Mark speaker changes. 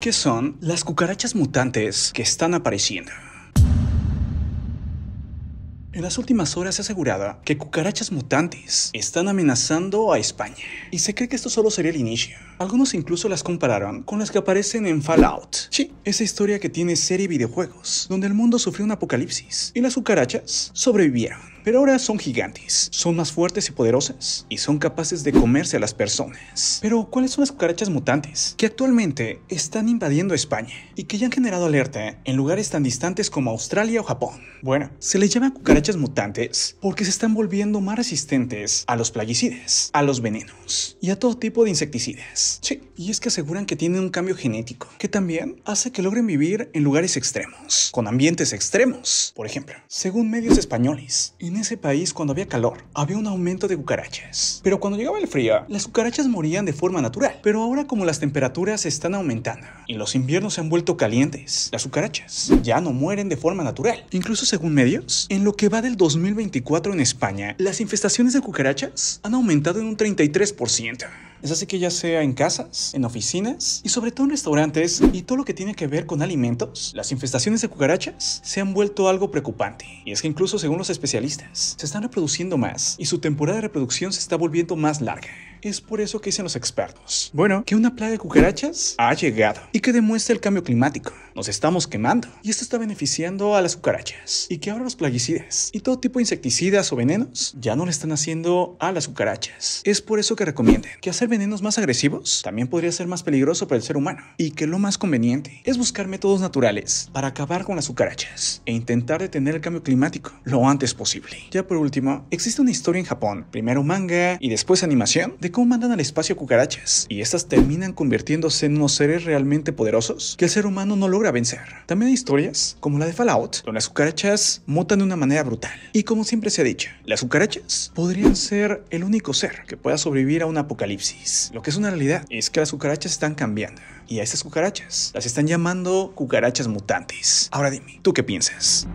Speaker 1: ¿Qué son las cucarachas mutantes que están apareciendo? En las últimas horas se asegurado que cucarachas mutantes están amenazando a España, y se cree que esto solo sería el inicio. Algunos incluso las compararon con las que aparecen en Fallout. Sí, esa historia que tiene serie videojuegos, donde el mundo sufrió un apocalipsis y las cucarachas sobrevivieron. Pero ahora son gigantes, son más fuertes y poderosas, y son capaces de comerse a las personas. Pero, ¿cuáles son las cucarachas mutantes? Que actualmente están invadiendo España, y que ya han generado alerta en lugares tan distantes como Australia o Japón. Bueno, se les llama cucarachas mutantes porque se están volviendo más resistentes a los plaguicidas, a los venenos, y a todo tipo de insecticidas. Sí, y es que aseguran que tienen un cambio genético, que también hace que logren vivir en lugares extremos, con ambientes extremos, por ejemplo, según medios españoles ese país cuando había calor había un aumento de cucarachas. Pero cuando llegaba el frío, las cucarachas morían de forma natural. Pero ahora como las temperaturas están aumentando y los inviernos se han vuelto calientes, las cucarachas ya no mueren de forma natural. Incluso según medios, en lo que va del 2024 en España, las infestaciones de cucarachas han aumentado en un 33%. Es así que ya sea en casas, en oficinas y sobre todo en restaurantes y todo lo que tiene que ver con alimentos, las infestaciones de cucarachas se han vuelto algo preocupante. Y es que incluso según los especialistas, se están reproduciendo más y su temporada de reproducción se está volviendo más larga. Es por eso que dicen los expertos. Bueno, que una plaga de cucarachas ha llegado y que demuestra el cambio climático. Nos estamos quemando y esto está beneficiando a las cucarachas. Y que ahora los plaguicidas y todo tipo de insecticidas o venenos ya no le están haciendo a las cucarachas. Es por eso que recomienden que hacer venenos más agresivos también podría ser más peligroso para el ser humano y que lo más conveniente es buscar métodos naturales para acabar con las cucarachas e intentar detener el cambio climático lo antes posible. Ya por último, existe una historia en Japón, primero manga y después animación, de cómo mandan al espacio cucarachas y estas terminan convirtiéndose en unos seres realmente poderosos que el ser humano no logra vencer. También hay historias como la de Fallout, donde las cucarachas mutan de una manera brutal. Y como siempre se ha dicho, las cucarachas podrían ser el único ser que pueda sobrevivir a un apocalipsis. Lo que es una realidad es que las cucarachas están cambiando y a estas cucarachas las están llamando cucarachas mutantes. Ahora dime, ¿tú qué piensas?